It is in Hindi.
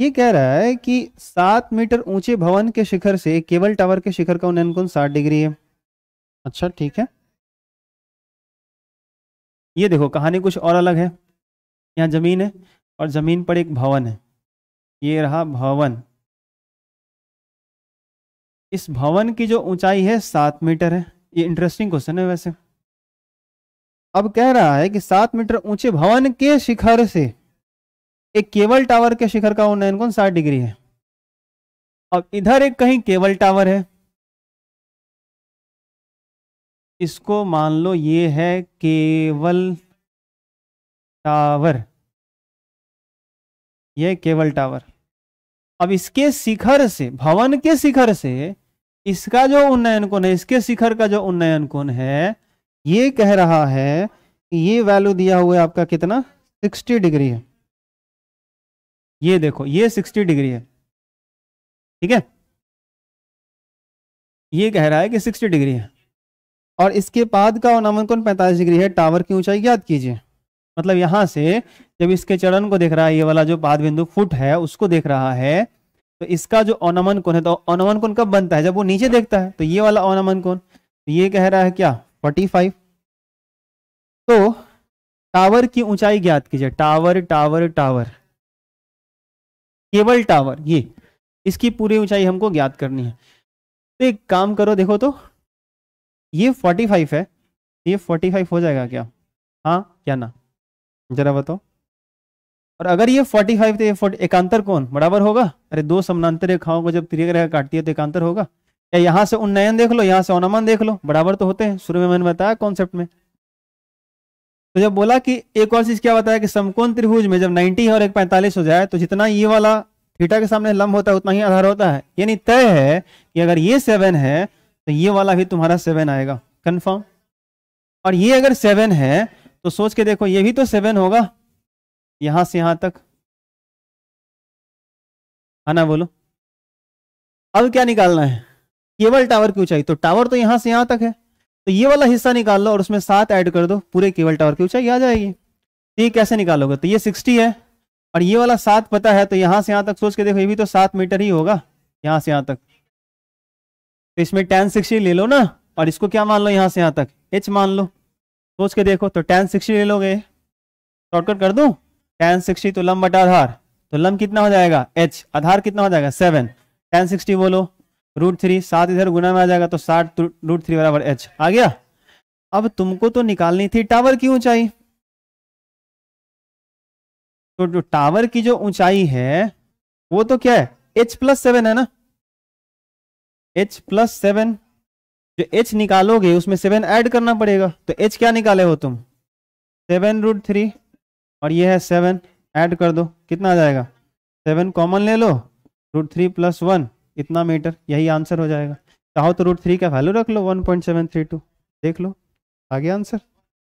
ये कह रहा है कि सात मीटर ऊंचे भवन के शिखर से केबल टावर के शिखर का उन्नयन कोण साठ डिग्री है अच्छा ठीक है ये देखो कहानी कुछ और अलग है यहाँ जमीन है और जमीन पर एक भवन है ये रहा भवन इस भवन की जो ऊंचाई है सात मीटर है ये इंटरेस्टिंग क्वेश्चन है वैसे अब कह रहा है कि सात मीटर ऊंचे भवन के शिखर से एक केवल टावर के शिखर का उन्नयन कौन साठ डिग्री है अब इधर एक कहीं केवल टावर है इसको मान लो ये है केवल टावर ये केवल टावर अब इसके शिखर से भवन के शिखर से इसका जो उन्नयन कोण है इसके शिखर का जो उन्नयन कोण है ये कह रहा है ये वैल्यू दिया हुआ है आपका कितना 60 डिग्री है ये देखो ये सिक्सटी डिग्री है ठीक है ये कह रहा है कि सिक्सटी डिग्री है और इसके बाद का नामांकन पैंतालीस डिग्री है टावर की ऊंचाई याद कीजिए मतलब यहां से जब इसके चरण को देख रहा है ये वाला जो पाद बिंदु फुट है उसको देख रहा है तो इसका जो अनमन कौन है तो अनमन कौन कब बनता है जब वो नीचे देखता है तो ये वाला अनमन कौन तो ये कह रहा है क्या 45 तो टावर की ऊंचाई ज्ञात कीजिए tower tower tower cable tower ये इसकी पूरी ऊंचाई हमको ज्ञात करनी है तो एक काम करो देखो तो ये 45 है ये 45 हो जाएगा क्या हाँ क्या ना जरा बताओ और अगर ये 45 तो ये एकांतर कौन बराबर होगा अरे दो समानांतर रेखाओं को जब रेखा काटती है तो एकांतर होगा या यहाँ से उन्नयन देख लो यहाँ से अनमन देख लो बराबर तो होते हैं शुरू में मैंने बताया कॉन्सेप्ट में तो जब बोला कि एक और चीज क्या बताया कि समकोण त्रिभुज में जब 90 और एक 45 हो जाए तो जितना ये वाला थीटा के सामने लंब होता है उतना ही आधार होता है यानी तय है कि अगर ये सेवन है तो ये वाला भी तुम्हारा सेवन आएगा कन्फर्म और ये अगर सेवन है तो सोच के देखो ये भी तो सेवन होगा यहां से यहां तक है हाँ ना बोलो अब क्या निकालना है केबल टावर की ऊंचाई तो टावर तो यहां से यहां तक है तो ये वाला हिस्सा निकाल लो और उसमें सात ऐड कर दो पूरे केबल टावर की ऊंचाई आ जाएगी तो ये कैसे निकालोगे तो ये सिक्सटी है और ये वाला सात पता है तो यहाँ से यहाँ तक सोच के देखो ये भी तो सात मीटर ही होगा यहाँ से यहाँ तक तो इसमें टेन सिक्सटी ले लो ना और इसको क्या मान लो यहाँ से यहाँ तक एच मान लो सोच के देखो तो टेन सिक्सटी ले लोगे शॉर्टकट कर दूँ टेन सिक्सटी तो लम बटा आधार तो लम कितना हो जाएगा एच आधार कितना हो जाएगा सेवन टेन सिक्सटी बोलो रूट थ्री सात इधर गुना में आ जाएगा तो साठ रूट तो थ्री बराबर एच आ गया अब तुमको तो निकालनी थी टावर की ऊंचाई तो जो टावर की जो ऊंचाई है वो तो क्या है एच प्लस सेवन है ना एच प्लस सेवन जो एच निकालोगे उसमें सेवन ऐड करना पड़ेगा तो एच क्या निकाले हो तुम सेवन रूट थ्री और ये है सेवन ऐड कर दो कितना आ जाएगा सेवन कॉमन ले लो रूट थ्री प्लस वन इतना मीटर यही आंसर हो जाएगा चाहो तो रूट थ्री का वैल्यू रख लो one point seven three two देख लो आ गया आंसर